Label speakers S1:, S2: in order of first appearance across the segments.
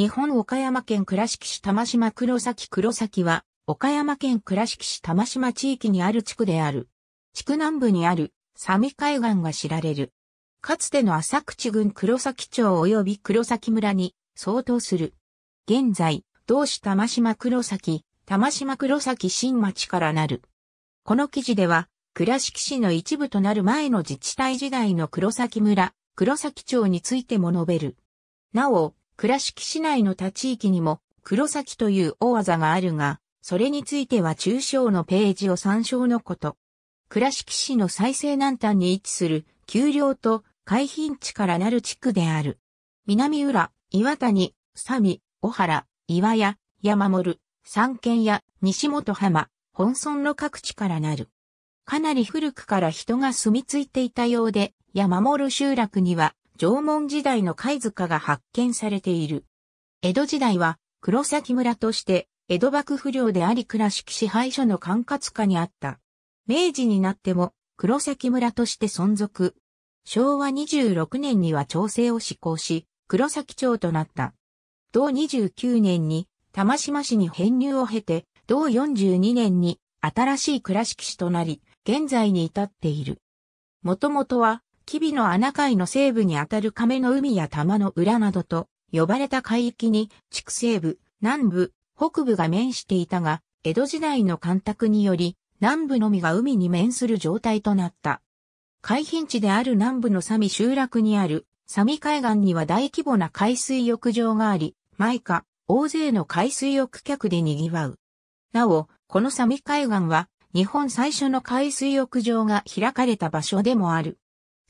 S1: 日本岡山県倉敷市玉島黒崎黒崎は、岡山県倉敷市玉島地域にある地区である。地区南部にある、サミ海岸が知られる。かつての浅口郡黒崎町及び黒崎村に相当する。現在、同市玉島黒崎、玉島黒崎新町からなる。この記事では、倉敷市の一部となる前の自治体時代の黒崎村、黒崎町についても述べる。なお、倉敷市内の他地域にも黒崎という大技があるが、それについては中小のページを参照のこと。倉敷市の最西南端に位置する丘陵と海浜地からなる地区である。南浦、岩谷、佐美、小原、岩屋、山森、三軒屋、西本浜、本村の各地からなる。かなり古くから人が住み着いていたようで、山森集落には縄文時代の貝塚が発見されている。江戸時代は黒崎村として江戸幕府領であり倉敷支配所の管轄下にあった。明治になっても黒崎村として存続。昭和26年には調整を施行し、黒崎町となった。同29年に玉島市に編入を経て、同42年に新しい倉敷市となり、現在に至っている。もともとはキビの穴海の西部にあたる亀の海や玉の裏などと呼ばれた海域に畜西部、南部、北部が面していたが、江戸時代の干拓により、南部のみが海に面する状態となった。海浜地である南部のサミ集落にある、サミ海岸には大規模な海水浴場があり、毎夏、大勢の海水浴客で賑わう。なお、このサミ海岸は、日本最初の海水浴場が開かれた場所でもある。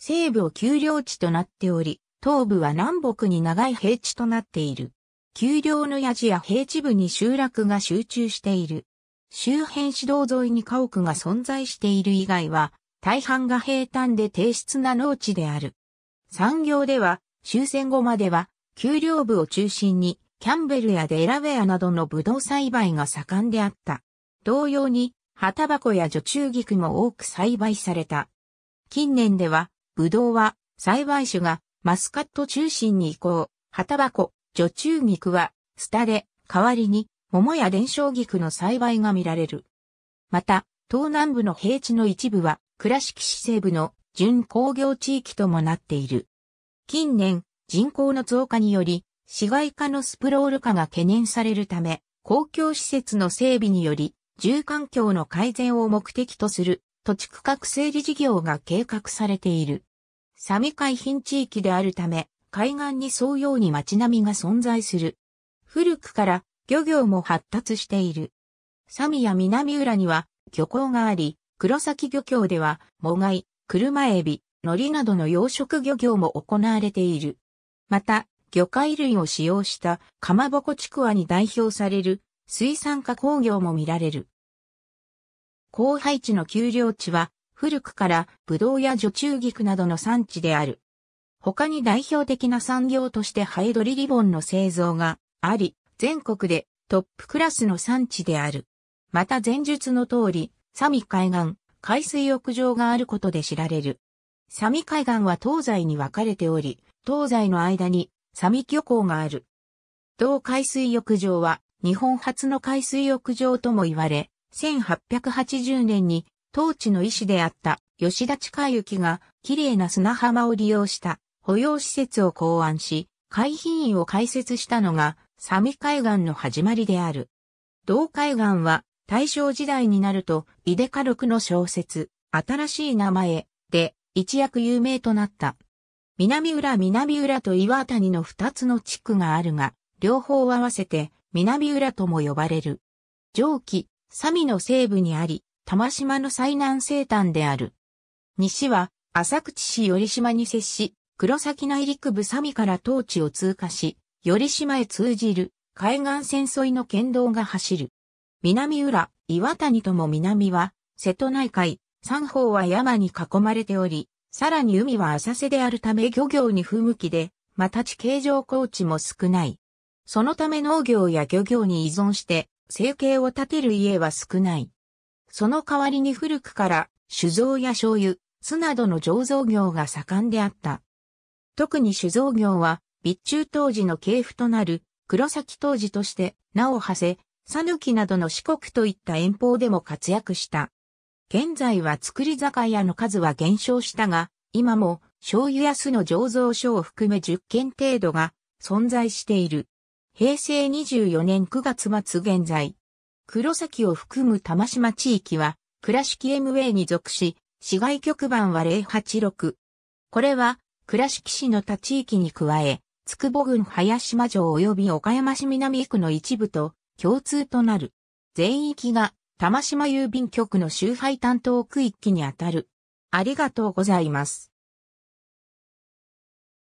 S1: 西部を丘陵地となっており、東部は南北に長い平地となっている。丘陵のや地や平地部に集落が集中している。周辺市道沿いに家屋が存在している以外は、大半が平坦で低質な農地である。産業では、終戦後までは、丘陵部を中心に、キャンベルやデラウェアなどのブドウ栽培が盛んであった。同様に、旗箱や女中菊も多く栽培された。近年では、ブドウは栽培種がマスカット中心に移行、旗箱、除虫女菊は、スタで、代わりに、桃や伝承菊の栽培が見られる。また、東南部の平地の一部は、倉敷市西部の準工業地域ともなっている。近年、人口の増加により、市街化のスプロール化が懸念されるため、公共施設の整備により、住環境の改善を目的とする土地区画整理事業が計画されている。サミ海浜地域であるため、海岸に沿うように街並みが存在する。古くから漁業も発達している。サミや南浦には漁港があり、黒崎漁協では、モガイ、車エビ、海苔などの養殖漁業も行われている。また、魚介類を使用したかまぼこちくわに代表される水産加工業も見られる。後配地の丘陵地は古くからブドウや女中菊などの産地である。他に代表的な産業としてハエドリリボンの製造があり、全国でトップクラスの産地である。また前述の通り、サミ海岸、海水浴場があることで知られる。サミ海岸は東西に分かれており、東西の間にサミ漁港がある。同海水浴場は日本初の海水浴場とも言われ、1880年に当地の医師であった吉田近幸が綺麗な砂浜を利用した保養施設を考案し、海浜院を開設したのが、サミ海岸の始まりである。同海岸は大正時代になると、イデカクの小説、新しい名前で一躍有名となった。南浦南浦と岩谷の二つの地区があるが、両方合わせて南浦とも呼ばれる。上記、サミの西部にあり、玉島の最南西端である。西は、浅口市寄島に接し、黒崎内陸部サミから当地を通過し、寄島へ通じる海岸線沿いの県道が走る。南浦、岩谷とも南は、瀬戸内海、三方は山に囲まれており、さらに海は浅瀬であるため漁業に不向きで、また地形上高地も少ない。そのため農業や漁業に依存して、生計を立てる家は少ない。その代わりに古くから酒造や醤油、酢などの醸造業が盛んであった。特に酒造業は、備中当時の系譜となる黒崎当時として名を馳せ、讃岐などの四国といった遠方でも活躍した。現在は造り酒屋の数は減少したが、今も醤油や酢の醸造所を含め10件程度が存在している。平成24年9月末現在、黒崎を含む玉島地域は、倉敷 MA に属し、市外局番は086。これは、倉敷市の他地域に加え、つくぼ郡林島城及び岡山市南区の一部と共通となる。全域が玉島郵便局の集配担当区域にあたる。ありがとうございます。